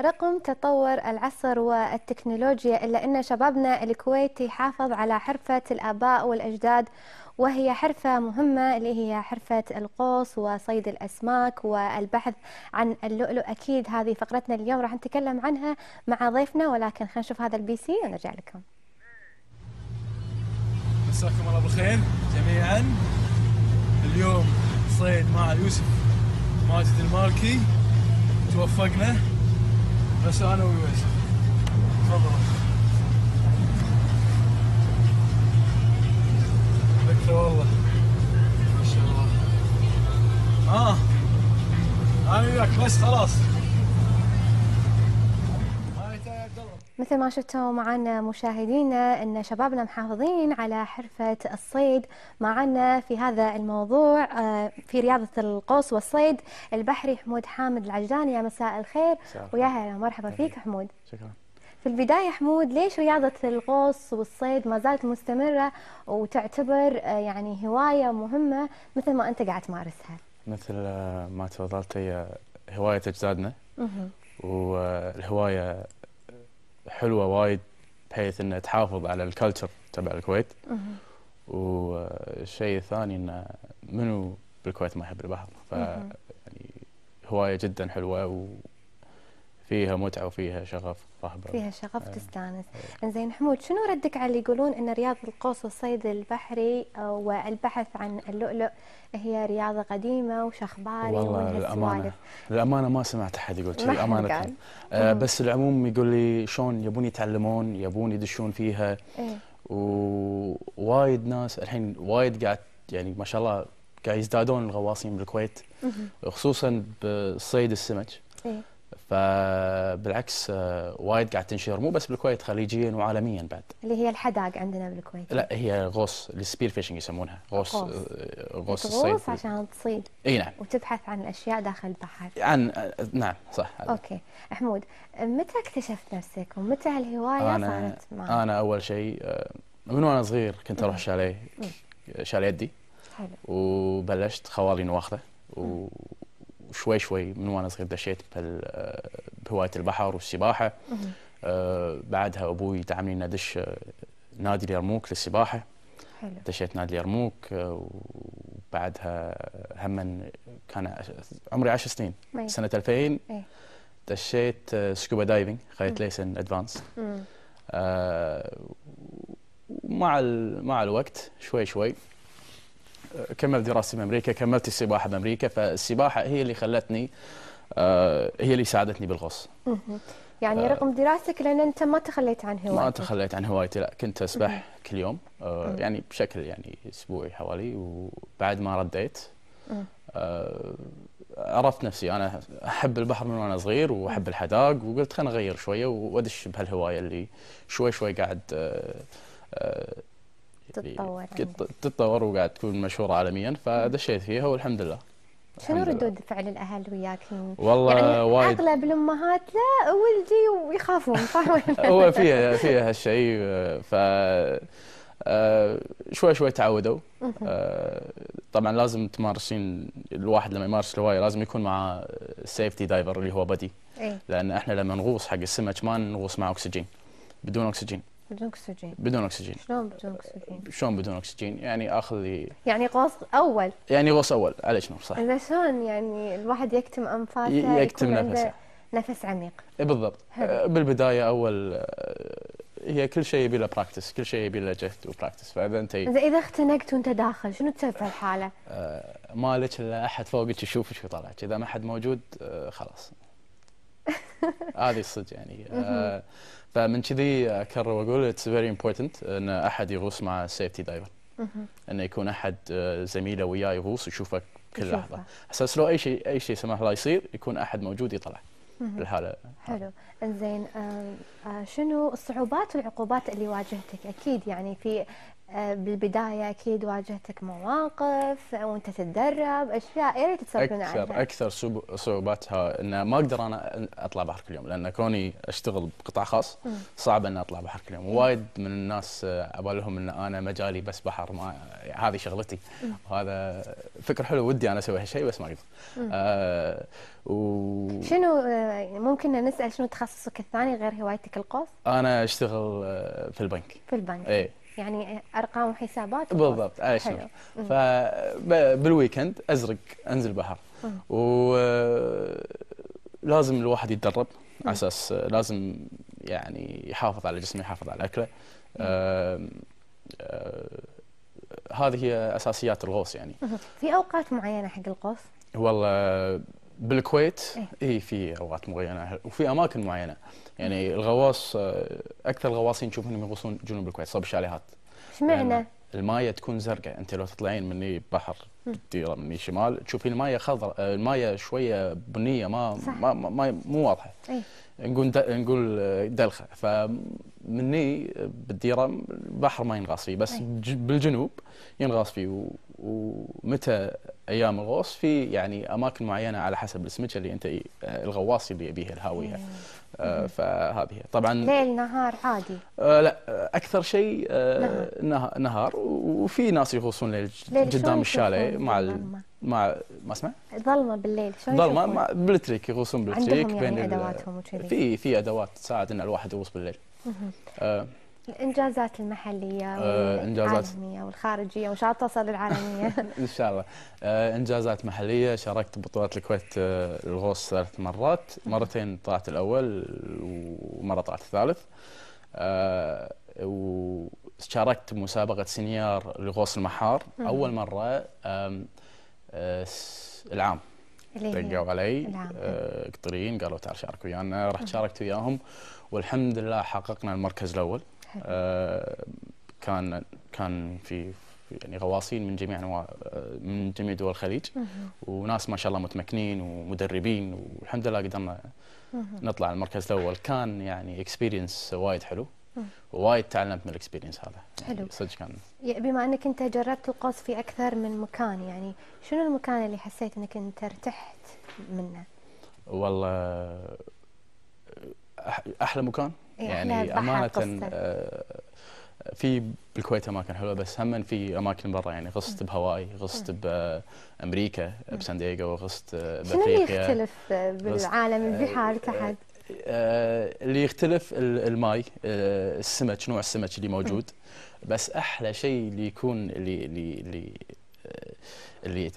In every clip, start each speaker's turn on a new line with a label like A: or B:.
A: رغم تطور العصر والتكنولوجيا إلا أن شبابنا الكويتي حافظ على حرفة الآباء والأجداد وهي حرفة مهمة اللي هي حرفة القوس وصيد الأسماك والبحث عن اللؤلؤ أكيد هذه فقرتنا اليوم راح نتكلم عنها مع ضيفنا ولكن خلينا نشوف هذا البي سي ونرجع لكم
B: مساكم الله بالخير جميعا اليوم صيد مع يوسف ماجد المالكي توفقنا بس انا ويوسف تفضل بكره والله
A: ما شاء الله اه انا وياك بس خلاص مثل ما شفتوا معنا مشاهدينا ان شبابنا محافظين على حرفه الصيد معنا في هذا الموضوع آه، في رياضه القوس والصيد البحري حمود حامد العجلاني يا مساء الخير ويا هلا مرحبا فيك حمود شكرا في البدايه حمود ليش رياضه القوس والصيد ما زالت مستمره وتعتبر آه، يعني هوايه مهمه مثل ما انت قاعد تمارسها
B: مثل آه، ما تفضلت هي هوايه اجدادنا والهوايه حلوه وايد بحيث انها تحافظ على الكلتشر تبع الكويت والشيء الثاني انه منو بالكويت ما يحب البحر ف يعني هوايه جدا حلوه و فيها متعه وفيها شغف رهبه فيها شغف آه.
A: تستانس إيه. انزين حمود شنو ردك على اللي يقولون ان رياض القوس والصيد البحري آه، والبحث عن اللؤلؤ هي رياضه قديمه وشخباري والله للامانه
B: للامانه ما سمعت احد يقول شيء امانه آه بس العموم يقول لي شلون يبون يتعلمون يبون يدشون فيها إيه؟ ووايد ناس الحين وايد قاعد يعني ما شاء الله قاعد يزدادون الغواصين بالكويت خصوصا بصيد السمك إيه؟ فبالعكس آه، وايد قاعد تنشهر مو بس بالكويت خليجيا وعالميا بعد
A: اللي هي الحداق عندنا بالكويت لا
B: هي غوص السبير فيشنج يسمونها غوص غوص, آه، غوص الصيد غوص عشان
A: تصيد اي نعم وتبحث عن الاشياء داخل البحر
B: عن آه، نعم صح اوكي
A: حمود متى اكتشفت نفسك ومتى هالهوايه أنا صارت معك؟ انا
B: اول شيء من وانا صغير كنت اروح شاليه شاليه يدي حلو وبلشت خوالي نواخذه شوي شوي من وانا صغير دشيت بهوايه البحر والسباحه آه بعدها ابوي دعمني اني ادش آه، نادي اليرموك للسباحه حلو. دشيت نادي اليرموك آه، وبعدها هم كان عمري 10 سنين مي. سنه 2000 ايه. دشيت آه، سكوبا دايفنج خذيت ليسن ادفانس آه ومع مع الوقت شوي شوي كملت دراستي بامريكا كملت السباحه بامريكا فالسباحه هي اللي خلتني آه، هي اللي ساعدتني بالغوص
A: يعني آه، رغم دراستك لان انت ما تخليت عن هوايتك ما
B: تخليت عن هوايتي لا كنت اسبح كل يوم آه، يعني بشكل يعني اسبوعي حوالي وبعد ما رديت عرفت نفسي انا احب البحر من وانا صغير واحب الحداق وقلت خليني اغير شويه وادش بهالهوايه اللي شوي شوي قاعد تتطور تتطور وقاعد تكون مشهوره عالميا فدشيت فيها والحمد لله شنو ردود
A: فعل الاهل وياك؟ والله يعني وايد اغلب الامهات لا ولدي ويخافون صح هو فيها فيها
B: هالشيء ف آه، شوي شوي تعودوا آه، طبعا لازم تمارسين الواحد لما يمارس الهوايه لازم يكون مع سيفتي دايفر اللي هو بدي إيه. لان احنا لما نغوص حق السمك ما نغوص مع اكسجين بدون اكسجين
A: بدون اكسجين بدون اكسجين شلون بدون اكسجين؟
B: شلون بدون اكسجين؟ يعني اخذ لي
A: يعني غوص اول
B: يعني غوص اول على شنو صح
A: اذا شلون يعني الواحد يكتم انفاسه يكتم نفسه نفس عميق
B: إيه، بالضبط هل. آه، بالبدايه اول آه، هي كل شيء يبي له براكتس كل شيء يبي له جهد وبراكتس فاذا انت اذا
A: اذا اختنقت وانت داخل شنو تسوي في الحاله؟
B: آه مالك الا احد فوقك يشوفك ويطلعك اذا ما حد موجود آه خلاص هذه الصدق يعني آه فمن كذي اكرر واقول اتس فيري امبورتنت ان احد يغوص مع سيفتي دايفر انه يكون احد زميله وياه يغوص يشوفه كل لحظه اساس لو اي شيء اي شيء سمح الله يصير يكون احد موجود يطلع
A: الحاله حلو انزين آه، شنو الصعوبات والعقوبات اللي واجهتك اكيد يعني في آه، بالبداية أكيد واجهتك مواقف وأنت تتدرب أشياء يا ريت تسولفون عنها أكثر
B: أكثر صعوباتها أن ما أقدر أنا أطلع بحر كل يوم لأن كوني أشتغل بقطاع خاص صعب أن أطلع بحر كل يوم وايد من الناس عبالهم آه، أن أنا مجالي بس بحر ما هذه شغلتي وهذا فكر حلو ودي أنا أسوي هالشيء بس ما أقدر آه، و... شنو
A: ممكن نسأل شنو تخصصك الثاني غير هوايتك القوس؟
B: أنا أشتغل في البنك
A: في البنك اي يعني ارقام وحسابات بالضبط
B: عايش فبالويكند ازرق انزل بحر ولازم الواحد يتدرب على اساس لازم يعني يحافظ على جسمه يحافظ على اكله آه، هذه هي اساسيات الغوص يعني
A: في اوقات معينه حق الغوص
B: والله بالكويت اي إيه في اوقات معينه وفي اماكن معينه يعني الغواص آه، اكثر الغواصين نشوف انهم يغوصون جنوب الكويت صوب الشاليهات اشمعنى؟ المايه تكون زرقاء انت لو تطلعين مني بحر تديره مني شمال تشوفين المايه خضراء آه، المايه شويه بنيه ما صح. ما, ما مو واضحه أي. نقول نقول آه، دلخه فمني بالديره البحر ما ينغاص فيه بس إيه. بالجنوب ينغاص فيه ومتى ايام الغوص في يعني اماكن معينه على حسب السمكه اللي انت آه، الغواص اللي يبيها الهاويه آه، فهذه طبعا ليل
A: نهار عادي
B: آه، لا اكثر شيء نهار. نهار وفي ناس يغوصون ليل قدام الشاليه مع مع ما اسمع
A: ظلمه بالليل شلون ظلمه
B: بالتريك يغوصون بالتريك عندهم يعني بين ادواتهم في في ادوات تساعد ان الواحد يغوص بالليل
A: الانجازات المحليه آه، والانجازات العالميه والخارجيه وان شاء الله توصل للعالميه
B: ان شاء الله آه، انجازات محليه شاركت ببطوله الكويت آه، الغوص ثلاث مرات مرتين طلعت الاول ومره طلعت الثالث وشاركت بمسابقه سنيار لغوص المحار اول مره العام دقوا علي قطريين قالوا تعال شارك ويانا رحت شاركت وياهم والحمد لله حققنا المركز الاول آه كان كان في يعني غواصين من جميع انواع آه، من جميع دول الخليج وناس ما شاء الله متمكنين ومدربين والحمد لله قدرنا نطلع المركز الاول كان يعني اكسبيرينس وايد حلو وايد تعلمت من الاكسبيرينس هذا يعني حلو صدق كان
A: بما انك انت جربت القوس في اكثر من مكان يعني شنو المكان اللي حسيت انك انت ارتحت منه؟
B: والله احلى مكان يعني امانه آه، في بالكويت اماكن حلوه بس هم في اماكن برا يعني غصت بهواي غصت بامريكا بسان دييغو غصت بافريقيا شنو يختلف
A: بالعالم آه، البحار تحت؟
B: آه، اللي يختلف الماي السمك نوع السمك اللي موجود بس احلى شيء اللي يكون اللي اللي اللي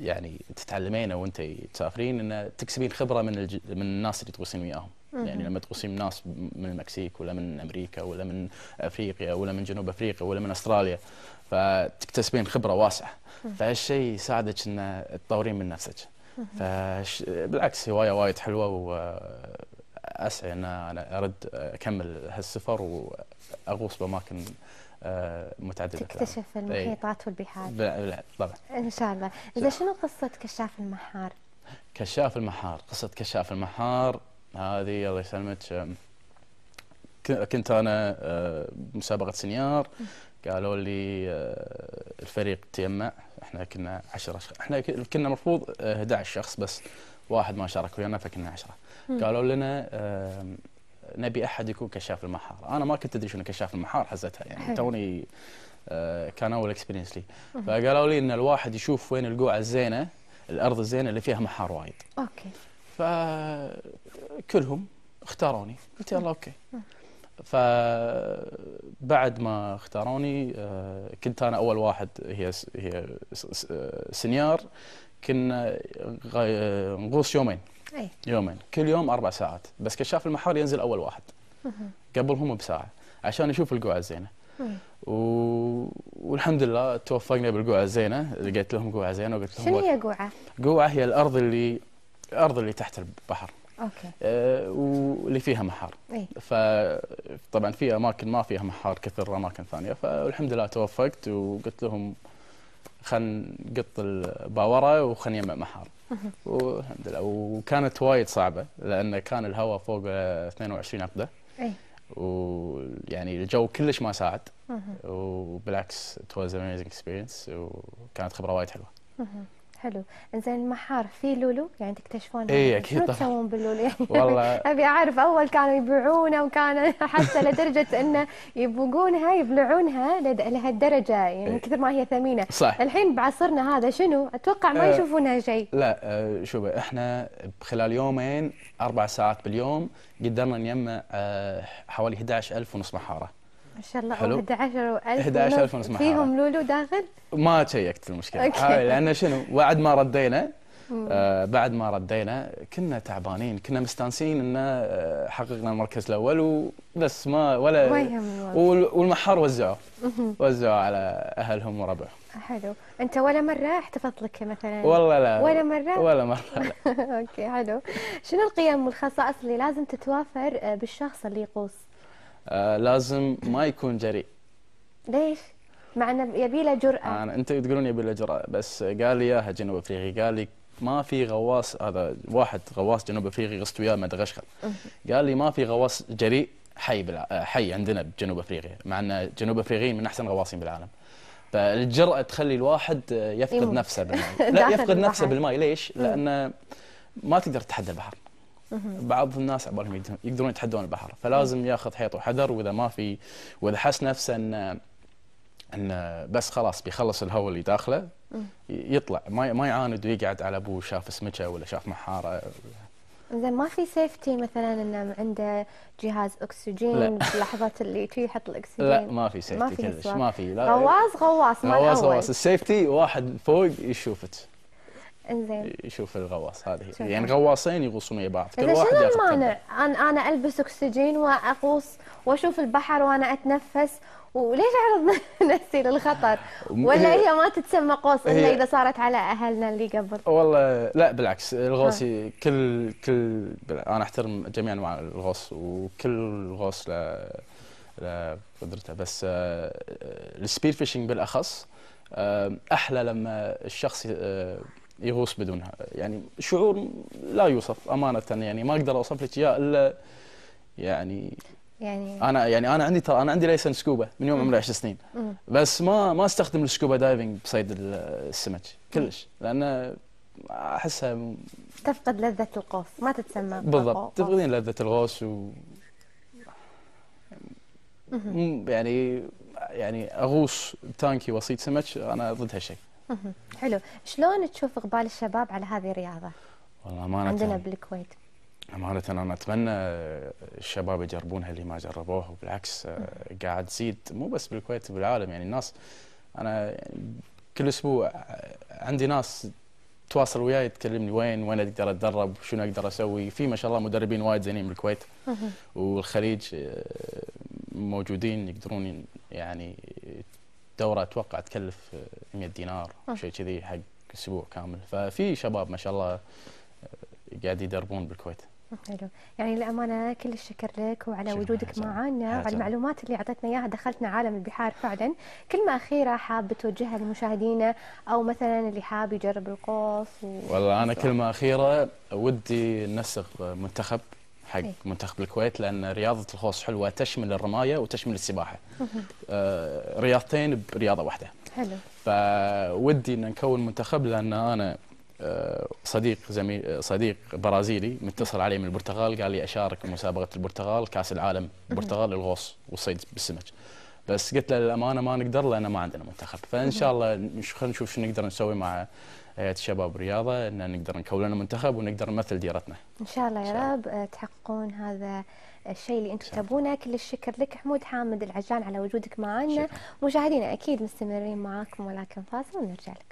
B: يعني تتعلمينه وانت تسافرين انه تكسبين خبره من من الناس اللي تغوصين وياهم. يعني لما تقسم ناس من المكسيك ولا من امريكا ولا من افريقيا ولا من جنوب افريقيا ولا من استراليا فتكتسبين خبره واسعه فهالشيء يساعدك ان تطورين من نفسك فبالعكس هوايه وايد حلوه واسعى ان انا ارد اكمل هالسفر واغوص باماكن آه، متعدده تكتشف المحيطات والبحار طبعا
A: ان شاء الله اذا شنو قصه كشاف المحار
B: كشاف المحار قصه كشاف المحار هذه الله يسلمك كنت انا أه، مسابقه سنيار قالوا لي أه، الفريق تيمع احنا كنا 10 احنا كنا المفروض 11 أه، شخص بس واحد ما شارك ويانا فكنا 10 قالوا لنا نبي احد يكون كشاف المحار انا ما كنت ادري شنو كشاف المحار حزتها يعني توني كان اول اكسبيرينس لي فقالوا لي ان الواحد يشوف وين القوعه الزينه الارض الزينه اللي فيها محار وايد اوكي ف كلهم اختاروني قلت يلا اوكي فبعد ما اختاروني آه، كنت انا اول واحد هي هي سنيار كنا نغوص يومين أي. يومين كل يوم اربع ساعات بس كشاف المحار ينزل اول واحد قبلهم بساعه عشان يشوف القوعه الزينه و... والحمد لله توفقنا بالقوعه الزينه لقيت لهم قوعه زينه وقلت لهم شنو هي قوعه؟ قوعه هي الارض اللي الارض اللي تحت البحر اوكي آه، واللي فيها محار اي فطبعا في اماكن ما فيها محار كثر اماكن ثانيه فالحمد لله توفقت وقلت لهم خلينا نقط الباوره وخلينا نجمع محار والحمد لله وكانت وايد صعبه لان كان الهواء فوق 22 عقده اي ويعني الجو كلش ما ساعد وبالعكس ات واز اميزنج اكسبيرينس وكانت خبره وايد حلوه
A: حلو انزين المحار في لولو يعني تكتشفون اي اكيد شو تسوون باللولو يعني والله ابي اعرف اول كانوا يبيعونه وكان حتى لدرجه انه يبوقونها يبلعونها لهالدرجه يعني إيه. كثر ما هي ثمينه صح الحين بعصرنا هذا شنو اتوقع ما أه يشوفونها شيء
B: لا أه شوف احنا خلال يومين اربع ساعات باليوم قدرنا نجمع أه حوالي 11000 ونص محاره
A: ما شاء الله حلو 11000 11000 ونص فيهم لولو داخل؟
B: ما تشيكت المشكله آه، لان شنو بعد ما ردينا آه بعد ما ردينا كنا تعبانين كنا مستانسين ان آه، حققنا المركز الاول وبس ما ولا والمحار وزعوه وزعوه على اهلهم وربعهم
A: حلو انت ولا مره احتفظت لك مثلا والله لا ولا مره
B: ولا مره
A: اوكي حلو شنو القيم والخصائص اللي لازم تتوافر آه، بالشخص اللي يقوص
B: آه، لازم ما يكون جريء
A: ليش؟ مع انه يبي له جرأة
B: أنا انت تقولون يبي له جرأة بس قال لي اياها جنوب افريقي قال لي ما في غواص هذا واحد غواص جنوب افريقي غصت وياه مدغشقر قال لي ما في غواص جريء حي بالع... آه، حي عندنا بجنوب افريقيا مع ان جنوب افريقيين من احسن غواصين بالعالم فالجرأة تخلي الواحد آه، يفقد نفسه بالماء لا يفقد نفسه بالماء ليش؟ لانه ما تقدر تتحدى البحر بعض الناس على يقدرون يتحدون البحر فلازم ياخذ حيط وحذر واذا ما في واذا حس نفسه ان ان بس خلاص بيخلص الهواء اللي داخله يطلع ما ما يعاند ويقعد على ابوه شاف سمكه ولا شاف محاره
A: زين ما في سيفتي مثلا انه عنده جهاز اكسجين في اللحظات اللي تي يحط الاكسجين لا
B: ما في سيفتي ما في كلش ما في غواص
A: غواص ما غواص غواص
B: السيفتي واحد فوق يشوفك انزين يشوف الغواص هذه شوف. يعني غواصين يغوصون ويا بعض كل واحد شنو المانع
A: انا انا البس اكسجين واغوص واشوف البحر وانا اتنفس وليش اعرض نفسي للخطر؟ ولا هي ما تتسمى قوس الا اذا صارت على اهلنا اللي قبل.
B: والله لا بالعكس الغوص كل كل انا احترم جميع انواع الغوص وكل غوص له له قدرته بس آه، السبير فيشنج بالاخص آه، احلى لما الشخص آه، يغوص بدونها يعني شعور لا يوصف امانه يعني ما اقدر اوصف لك اياه الا يعني يعني انا يعني انا عندي ترى انا عندي ليسن سكوبا من يوم عمري 10 سنين بس ما ما استخدم السكوبا دايفنج بصيد السمك كلش لان احسها
A: تفقد لذه القوس ما تتسمى بالضبط تفقدين
B: لذه الغوص و يعني يعني اغوص تانكي واصيد سمك انا ضد هالشيء
A: حلو شلون تشوف اقبال الشباب على هذه الرياضه
B: والله امانه عندنا بالكويت امانه انا اتمنى الشباب يجربونها اللي ما جربوها وبالعكس آه، قاعد تزيد مو بس بالكويت بالعالم يعني الناس انا كل اسبوع آه، عندي ناس تواصل وياي تكلمني وين وين اقدر اتدرب شنو اقدر اسوي في ما شاء الله مدربين وايد زينين بالكويت والخليج آه، موجودين يقدرون يعني دوره اتوقع تكلف 100 دينار آه. شيء كذي حق اسبوع كامل ففي شباب ما شاء الله آه، قاعد يدربون
A: بالكويت آه، حلو يعني للامانه كل الشكر لك وعلى وجودك معنا وعلى المعلومات اللي اعطيتنا اياها دخلتنا عالم البحار فعلا كلمه اخيره حاب توجهها لمشاهدينا او مثلا اللي حاب يجرب القوس و... والله انا
B: كلمه اخيره ودي ننسق منتخب حق إيه. منتخب الكويت لان رياضه الغوص حلوه تشمل الرمايه وتشمل السباحه. آه رياضتين برياضه واحده. حلو. فودي ان نكون منتخب لان انا آه، صديق زميل آه، صديق برازيلي متصل علي من البرتغال قال لي اشارك مسابقه البرتغال كاس العالم البرتغال للغوص والصيد بالسمك. بس قلت له للامانه ما نقدر لان ما عندنا منتخب فان شاء الله خلينا نشوف شو نقدر نسوي مع هيئه آه، الشباب الرياضه ان نقدر نكون لنا منتخب ونقدر نمثل ديرتنا.
A: ان شاء الله يا رب آه، تحققون هذا الشيء اللي انتم تبونه كل الشكر لك حمود حامد العجان على وجودك معنا مشاهدينا اكيد مستمرين معاكم ولكن فاصل ونرجع لكم.